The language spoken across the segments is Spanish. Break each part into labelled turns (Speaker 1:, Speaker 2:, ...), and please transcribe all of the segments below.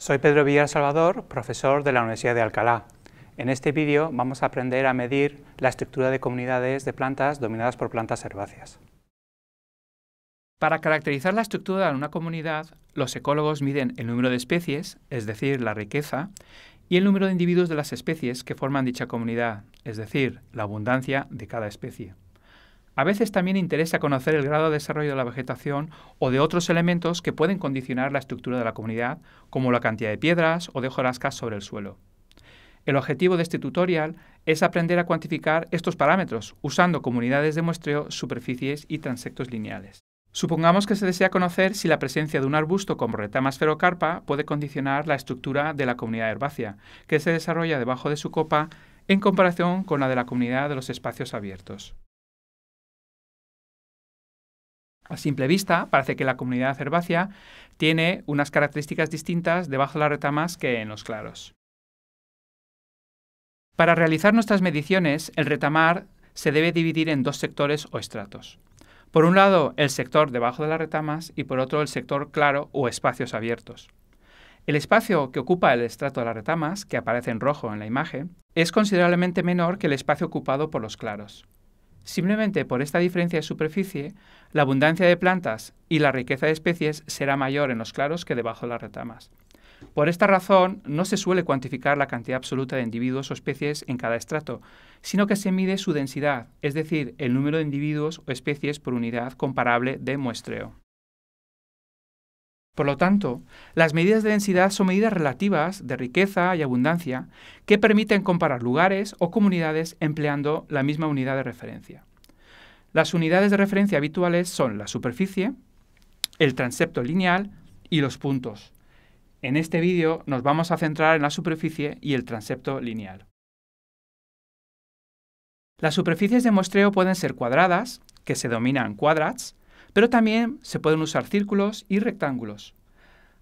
Speaker 1: Soy Pedro Villar Salvador, profesor de la Universidad de Alcalá. En este vídeo vamos a aprender a medir la estructura de comunidades de plantas dominadas por plantas herbáceas. Para caracterizar la estructura de una comunidad, los ecólogos miden el número de especies, es decir, la riqueza, y el número de individuos de las especies que forman dicha comunidad, es decir, la abundancia de cada especie. A veces también interesa conocer el grado de desarrollo de la vegetación o de otros elementos que pueden condicionar la estructura de la comunidad, como la cantidad de piedras o de hojarascas sobre el suelo. El objetivo de este tutorial es aprender a cuantificar estos parámetros usando comunidades de muestreo, superficies y transectos lineales. Supongamos que se desea conocer si la presencia de un arbusto como retama puede condicionar la estructura de la comunidad herbácea, que se desarrolla debajo de su copa en comparación con la de la comunidad de los espacios abiertos. A simple vista, parece que la comunidad herbácea tiene unas características distintas debajo de las retamas que en los claros. Para realizar nuestras mediciones, el retamar se debe dividir en dos sectores o estratos. Por un lado, el sector debajo de las retamas y por otro, el sector claro o espacios abiertos. El espacio que ocupa el estrato de las retamas, que aparece en rojo en la imagen, es considerablemente menor que el espacio ocupado por los claros. Simplemente por esta diferencia de superficie, la abundancia de plantas y la riqueza de especies será mayor en los claros que debajo de las retamas. Por esta razón, no se suele cuantificar la cantidad absoluta de individuos o especies en cada estrato, sino que se mide su densidad, es decir, el número de individuos o especies por unidad comparable de muestreo. Por lo tanto, las medidas de densidad son medidas relativas de riqueza y abundancia que permiten comparar lugares o comunidades empleando la misma unidad de referencia. Las unidades de referencia habituales son la superficie, el transepto lineal y los puntos. En este vídeo nos vamos a centrar en la superficie y el transepto lineal. Las superficies de muestreo pueden ser cuadradas, que se dominan cuadrats, pero también se pueden usar círculos y rectángulos.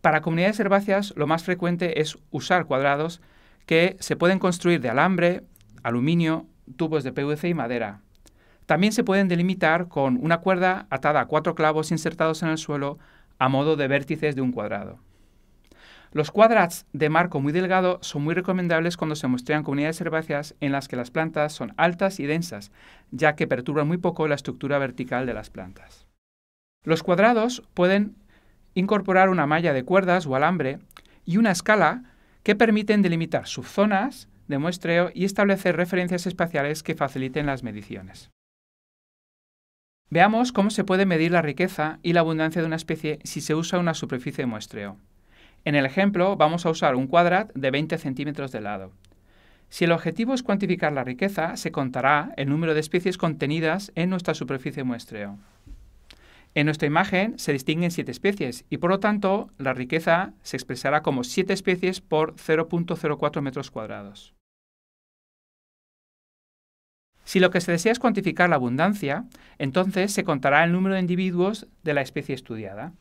Speaker 1: Para comunidades herbáceas lo más frecuente es usar cuadrados que se pueden construir de alambre, aluminio, tubos de PVC y madera. También se pueden delimitar con una cuerda atada a cuatro clavos insertados en el suelo a modo de vértices de un cuadrado. Los cuadrats de marco muy delgado son muy recomendables cuando se muestran comunidades herbáceas en las que las plantas son altas y densas, ya que perturban muy poco la estructura vertical de las plantas. Los cuadrados pueden incorporar una malla de cuerdas o alambre y una escala que permiten delimitar subzonas de muestreo y establecer referencias espaciales que faciliten las mediciones. Veamos cómo se puede medir la riqueza y la abundancia de una especie si se usa una superficie de muestreo. En el ejemplo vamos a usar un cuadrat de 20 centímetros de lado. Si el objetivo es cuantificar la riqueza, se contará el número de especies contenidas en nuestra superficie de muestreo. En nuestra imagen se distinguen siete especies y por lo tanto la riqueza se expresará como siete especies por 0.04 metros cuadrados. Si lo que se desea es cuantificar la abundancia, entonces se contará el número de individuos de la especie estudiada.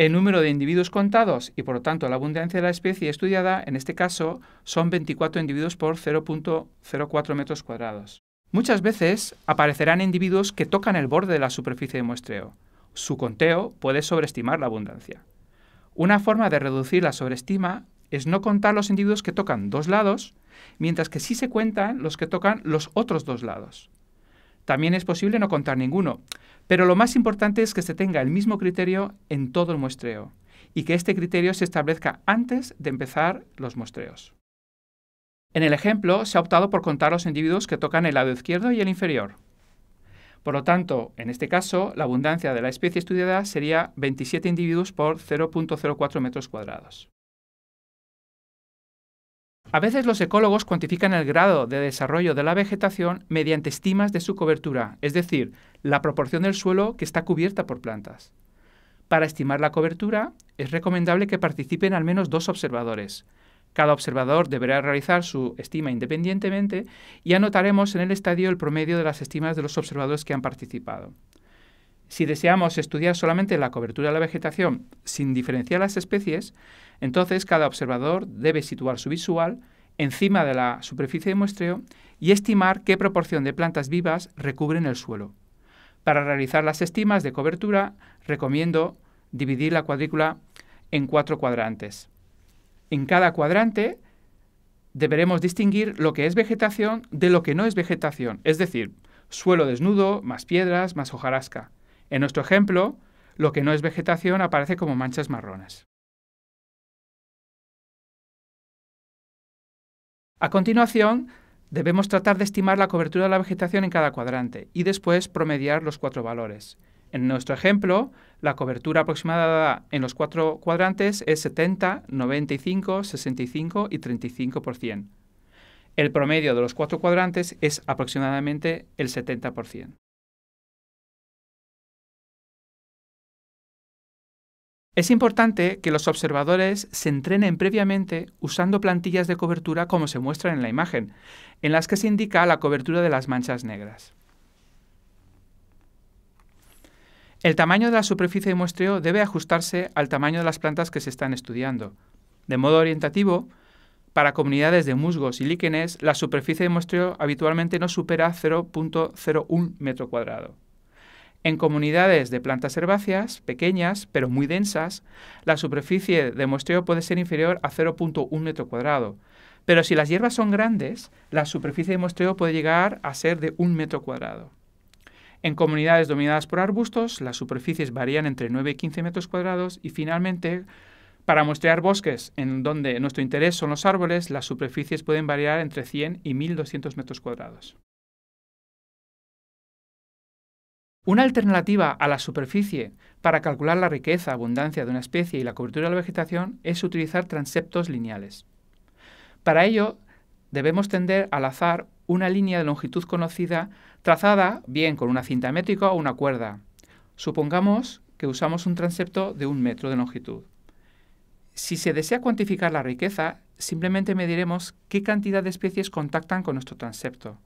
Speaker 1: El número de individuos contados y por lo tanto la abundancia de la especie estudiada, en este caso, son 24 individuos por 0.04 metros cuadrados. Muchas veces aparecerán individuos que tocan el borde de la superficie de muestreo. Su conteo puede sobreestimar la abundancia. Una forma de reducir la sobreestima es no contar los individuos que tocan dos lados, mientras que sí se cuentan los que tocan los otros dos lados. También es posible no contar ninguno, pero lo más importante es que se tenga el mismo criterio en todo el muestreo y que este criterio se establezca antes de empezar los muestreos. En el ejemplo, se ha optado por contar los individuos que tocan el lado izquierdo y el inferior. Por lo tanto, en este caso, la abundancia de la especie estudiada sería 27 individuos por 0.04 metros cuadrados. A veces los ecólogos cuantifican el grado de desarrollo de la vegetación mediante estimas de su cobertura, es decir, la proporción del suelo que está cubierta por plantas. Para estimar la cobertura, es recomendable que participen al menos dos observadores. Cada observador deberá realizar su estima independientemente y anotaremos en el estadio el promedio de las estimas de los observadores que han participado. Si deseamos estudiar solamente la cobertura de la vegetación sin diferenciar las especies, entonces cada observador debe situar su visual encima de la superficie de muestreo y estimar qué proporción de plantas vivas recubren el suelo. Para realizar las estimas de cobertura, recomiendo dividir la cuadrícula en cuatro cuadrantes. En cada cuadrante deberemos distinguir lo que es vegetación de lo que no es vegetación, es decir, suelo desnudo, más piedras, más hojarasca. En nuestro ejemplo, lo que no es vegetación aparece como manchas marrones. A continuación, debemos tratar de estimar la cobertura de la vegetación en cada cuadrante y después promediar los cuatro valores. En nuestro ejemplo, la cobertura aproximada en los cuatro cuadrantes es 70, 95, 65 y 35%. El promedio de los cuatro cuadrantes es aproximadamente el 70%. Es importante que los observadores se entrenen previamente usando plantillas de cobertura como se muestra en la imagen, en las que se indica la cobertura de las manchas negras. El tamaño de la superficie de muestreo debe ajustarse al tamaño de las plantas que se están estudiando. De modo orientativo, para comunidades de musgos y líquenes, la superficie de muestreo habitualmente no supera 0.01 metro cuadrado. En comunidades de plantas herbáceas, pequeñas pero muy densas, la superficie de muestreo puede ser inferior a 0.1 metro cuadrado, pero si las hierbas son grandes, la superficie de muestreo puede llegar a ser de 1 metro cuadrado. En comunidades dominadas por arbustos, las superficies varían entre 9 y 15 metros cuadrados y finalmente, para muestrear bosques en donde nuestro interés son los árboles, las superficies pueden variar entre 100 y 1200 metros cuadrados. Una alternativa a la superficie para calcular la riqueza, abundancia de una especie y la cobertura de la vegetación es utilizar transeptos lineales. Para ello, debemos tender al azar una línea de longitud conocida trazada bien con una cinta métrica o una cuerda. Supongamos que usamos un transepto de un metro de longitud. Si se desea cuantificar la riqueza, simplemente mediremos qué cantidad de especies contactan con nuestro transepto.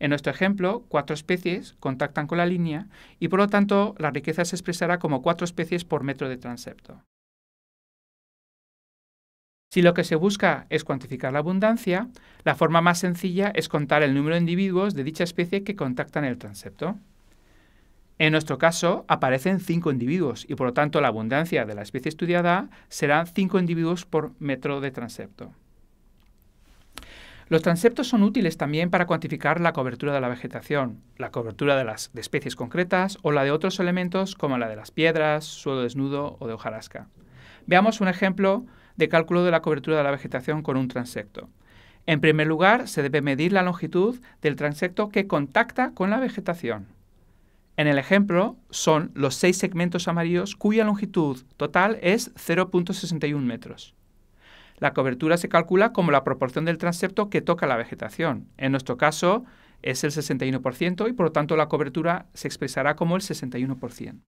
Speaker 1: En nuestro ejemplo, cuatro especies contactan con la línea y por lo tanto la riqueza se expresará como cuatro especies por metro de transepto. Si lo que se busca es cuantificar la abundancia, la forma más sencilla es contar el número de individuos de dicha especie que contactan el transepto. En nuestro caso, aparecen cinco individuos y por lo tanto la abundancia de la especie estudiada será cinco individuos por metro de transepto. Los transeptos son útiles también para cuantificar la cobertura de la vegetación, la cobertura de las especies concretas o la de otros elementos como la de las piedras, suelo desnudo o de hojarasca. Veamos un ejemplo de cálculo de la cobertura de la vegetación con un transecto. En primer lugar, se debe medir la longitud del transecto que contacta con la vegetación. En el ejemplo, son los seis segmentos amarillos cuya longitud total es 0.61 metros. La cobertura se calcula como la proporción del transepto que toca la vegetación. En nuestro caso es el 61% y por lo tanto la cobertura se expresará como el 61%.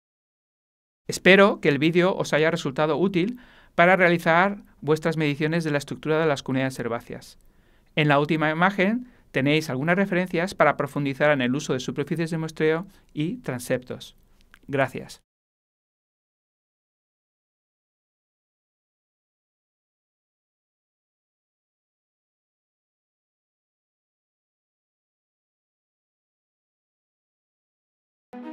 Speaker 1: Espero que el vídeo os haya resultado útil para realizar vuestras mediciones de la estructura de las comunidades herbáceas. En la última imagen tenéis algunas referencias para profundizar en el uso de superficies de muestreo y transeptos. Gracias.